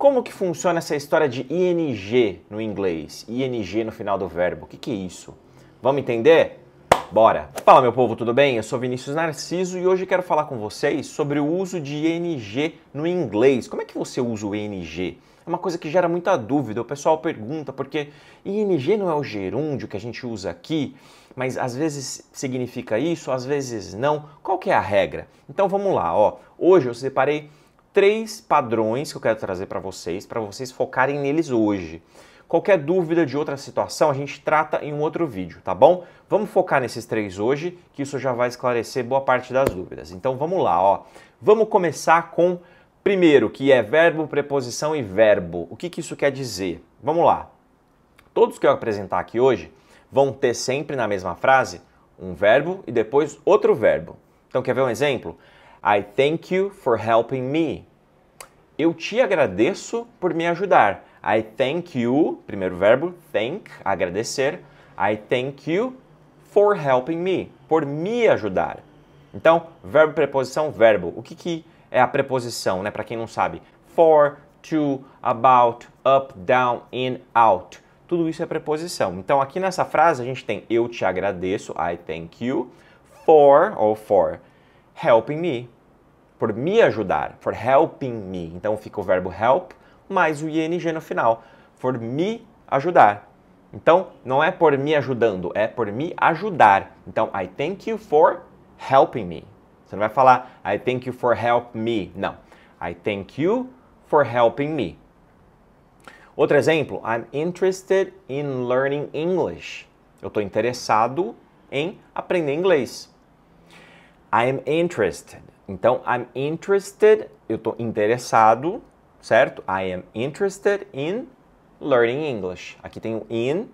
Como que funciona essa história de ing no inglês? ing no final do verbo. O que, que é isso? Vamos entender? Bora! Fala meu povo, tudo bem? Eu sou Vinícius Narciso e hoje quero falar com vocês sobre o uso de ing no inglês. Como é que você usa o ing? É uma coisa que gera muita dúvida. O pessoal pergunta porque ing não é o gerúndio que a gente usa aqui, mas às vezes significa isso, às vezes não. Qual que é a regra? Então vamos lá, ó. Hoje eu separei três padrões que eu quero trazer para vocês, para vocês focarem neles hoje. Qualquer dúvida de outra situação a gente trata em um outro vídeo, tá bom? Vamos focar nesses três hoje, que isso já vai esclarecer boa parte das dúvidas. Então vamos lá, ó. Vamos começar com primeiro, que é verbo, preposição e verbo. O que, que isso quer dizer? Vamos lá. Todos que eu apresentar aqui hoje vão ter sempre na mesma frase um verbo e depois outro verbo. Então quer ver um exemplo? I thank you for helping me. Eu te agradeço por me ajudar. I thank you, primeiro verbo, thank, agradecer. I thank you for helping me, por me ajudar. Então, verbo, preposição, verbo. O que, que é a preposição, né? Para quem não sabe, for, to, about, up, down, in, out. Tudo isso é preposição. Então, aqui nessa frase a gente tem eu te agradeço, I thank you, for ou for helping me, por me ajudar, for helping me. Então fica o verbo help mais o ing no final, for me ajudar. Então não é por me ajudando, é por me ajudar. Então I thank you for helping me. Você não vai falar I thank you for help me. Não. I thank you for helping me. Outro exemplo, I'm interested in learning English. Eu estou interessado em aprender inglês. I'm interested. Então, I'm interested, eu estou interessado, certo? I am interested in learning English. Aqui tem o in,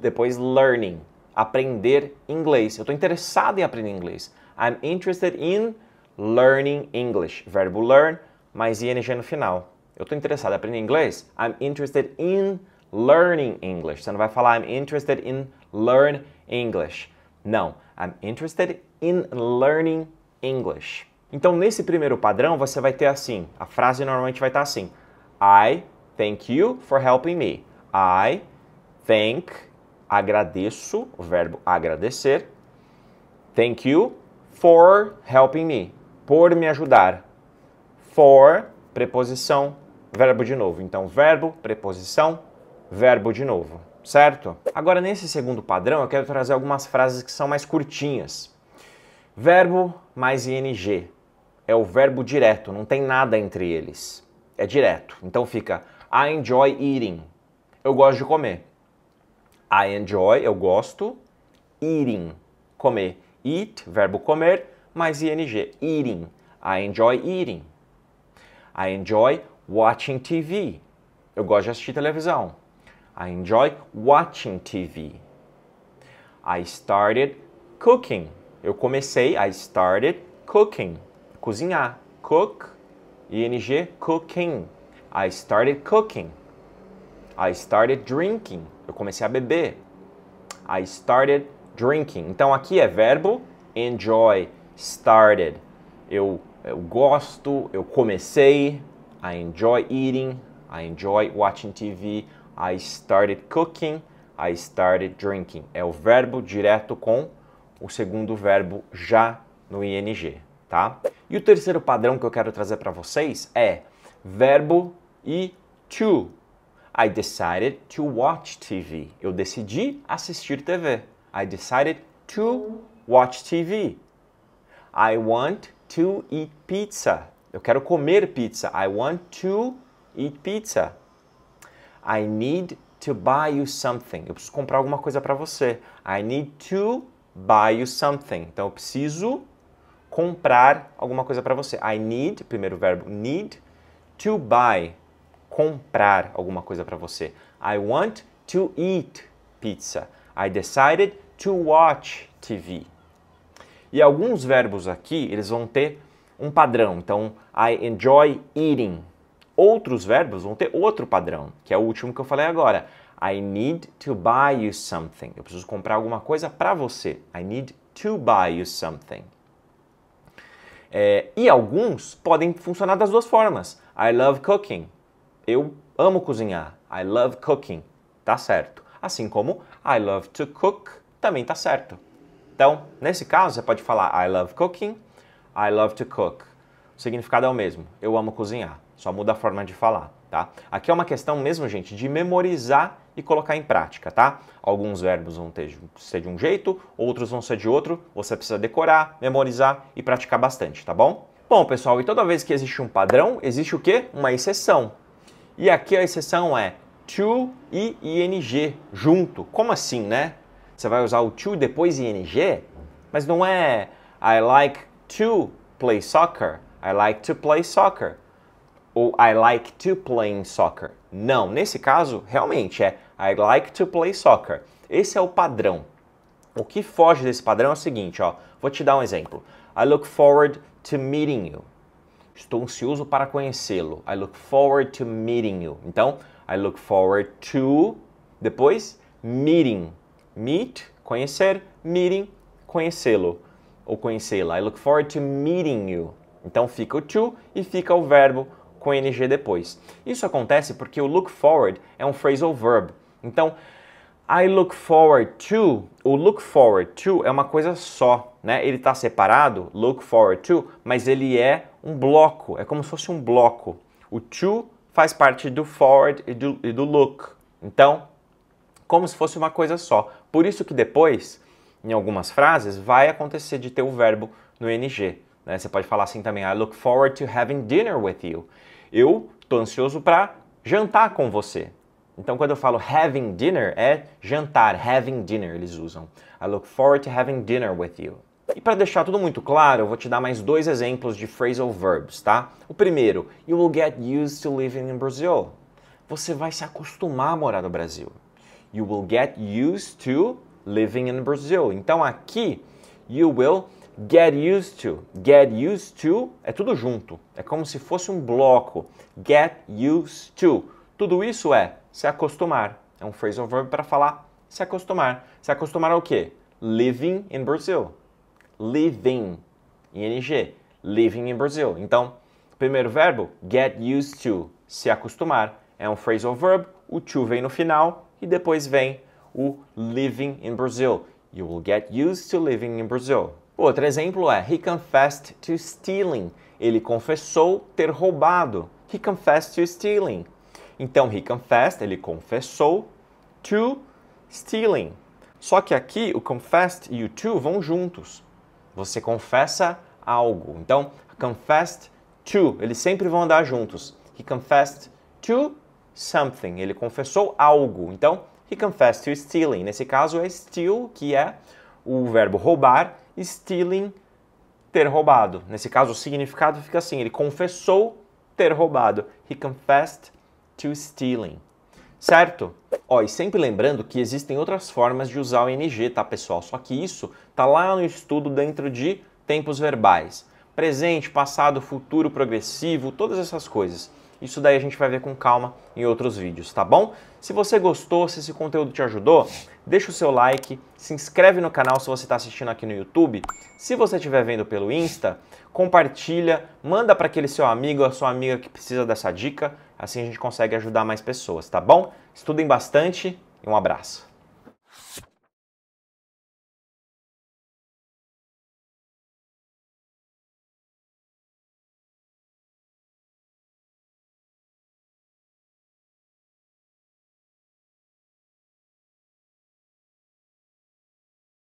depois learning, aprender inglês. Eu estou interessado em aprender inglês. I'm interested in learning English. Verbo learn, mais ing no final. Eu estou interessado em aprender inglês. I'm interested in learning English. Você não vai falar I'm interested in learn English. Não. I'm interested in learning English. Então, nesse primeiro padrão, você vai ter assim: a frase normalmente vai estar assim: I thank you for helping me. I thank, agradeço, o verbo agradecer. Thank you for helping me. Por me ajudar. For, preposição, verbo de novo. Então, verbo, preposição, verbo de novo, certo? Agora, nesse segundo padrão, eu quero trazer algumas frases que são mais curtinhas. Verbo mais ing. É o verbo direto, não tem nada entre eles. É direto. Então fica I enjoy eating. Eu gosto de comer. I enjoy, eu gosto. Eating, comer. Eat, verbo comer, mais ing, eating. I enjoy eating. I enjoy watching TV. Eu gosto de assistir televisão. I enjoy watching TV. I started cooking eu comecei, I started cooking, cozinhar, cook, ing, cooking. I started cooking. I started drinking. Eu comecei a beber. I started drinking. Então aqui é verbo enjoy, started. Eu, eu gosto, eu comecei. I enjoy eating. I enjoy watching TV. I started cooking. I started drinking. É o verbo direto com o segundo verbo já no ing, tá? E o terceiro padrão que eu quero trazer para vocês é verbo e to. I decided to watch TV. Eu decidi assistir TV. I decided to watch TV. I want to eat pizza. Eu quero comer pizza. I want to eat pizza. I need to buy you something. Eu preciso comprar alguma coisa para você. I need to buy you something. Então eu preciso comprar alguma coisa para você. I need, primeiro verbo need, to buy, comprar alguma coisa para você. I want to eat pizza. I decided to watch TV. E alguns verbos aqui, eles vão ter um padrão. Então, I enjoy eating. Outros verbos vão ter outro padrão, que é o último que eu falei agora. I need to buy you something. Eu preciso comprar alguma coisa para você. I need to buy you something. É, e alguns podem funcionar das duas formas. I love cooking. Eu amo cozinhar. I love cooking. Tá certo. Assim como I love to cook também tá certo. Então, nesse caso, você pode falar I love cooking, I love to cook. O significado é o mesmo. Eu amo cozinhar. Só muda a forma de falar, tá? Aqui é uma questão mesmo, gente, de memorizar e colocar em prática, tá? Alguns verbos vão ter, ser de um jeito, outros vão ser de outro. Você precisa decorar, memorizar e praticar bastante, tá bom? Bom, pessoal, e toda vez que existe um padrão, existe o quê? Uma exceção. E aqui a exceção é to e ing junto. Como assim, né? Você vai usar o to depois ing? Mas não é I like to play soccer. I like to play soccer. Ou I like to playing soccer. Não, nesse caso, realmente é I like to play soccer. Esse é o padrão. O que foge desse padrão é o seguinte, ó. Vou te dar um exemplo. I look forward to meeting you. Estou ansioso para conhecê-lo. I look forward to meeting you. Então, I look forward to depois meeting. Meet, conhecer, meeting, conhecê-lo ou conhecê-la. I look forward to meeting you. Então fica o to e fica o verbo com ing depois. Isso acontece porque o look forward é um phrasal verb. Então, I look forward to, o look forward to é uma coisa só, né? Ele está separado, look forward to, mas ele é um bloco, é como se fosse um bloco. O to faz parte do forward e do, e do look. Então, como se fosse uma coisa só. Por isso que depois, em algumas frases, vai acontecer de ter o verbo no ing. Né? Você pode falar assim também, I look forward to having dinner with you. Eu estou ansioso para jantar com você. Então, quando eu falo having dinner, é jantar, having dinner, eles usam. I look forward to having dinner with you. E para deixar tudo muito claro, eu vou te dar mais dois exemplos de phrasal verbs, tá? O primeiro, you will get used to living in Brazil. Você vai se acostumar a morar no Brasil. You will get used to living in Brazil. Então aqui, you will get used to. Get used to é tudo junto. É como se fosse um bloco. Get used to tudo isso é se acostumar. É um phrasal verb para falar se acostumar. Se acostumar ao quê? Living in Brazil. Living. ING. Living in Brazil. Então, primeiro verbo, get used to. Se acostumar. É um phrasal verb. O to vem no final e depois vem o living in Brazil. You will get used to living in Brazil. Outro exemplo é he confessed to stealing. Ele confessou ter roubado. He confessed to stealing. Então, he confessed, ele confessou, to stealing. Só que aqui o confessed e o to vão juntos. Você confessa algo. Então, confessed to, eles sempre vão andar juntos. He confessed to something. Ele confessou algo. Então, he confessed to stealing. Nesse caso é steal, que é o verbo roubar, stealing, ter roubado. Nesse caso, o significado fica assim: ele confessou ter roubado. He confessed to stealing. Certo? Ó, e sempre lembrando que existem outras formas de usar o ing, tá, pessoal? Só que isso tá lá no estudo dentro de tempos verbais. Presente, passado, futuro, progressivo, todas essas coisas. Isso daí a gente vai ver com calma em outros vídeos, tá bom? Se você gostou, se esse conteúdo te ajudou, deixa o seu like, se inscreve no canal se você está assistindo aqui no YouTube. Se você estiver vendo pelo Insta, compartilha, manda para aquele seu amigo, a sua amiga que precisa dessa dica. Assim a gente consegue ajudar mais pessoas, tá bom? Estudem bastante e um abraço.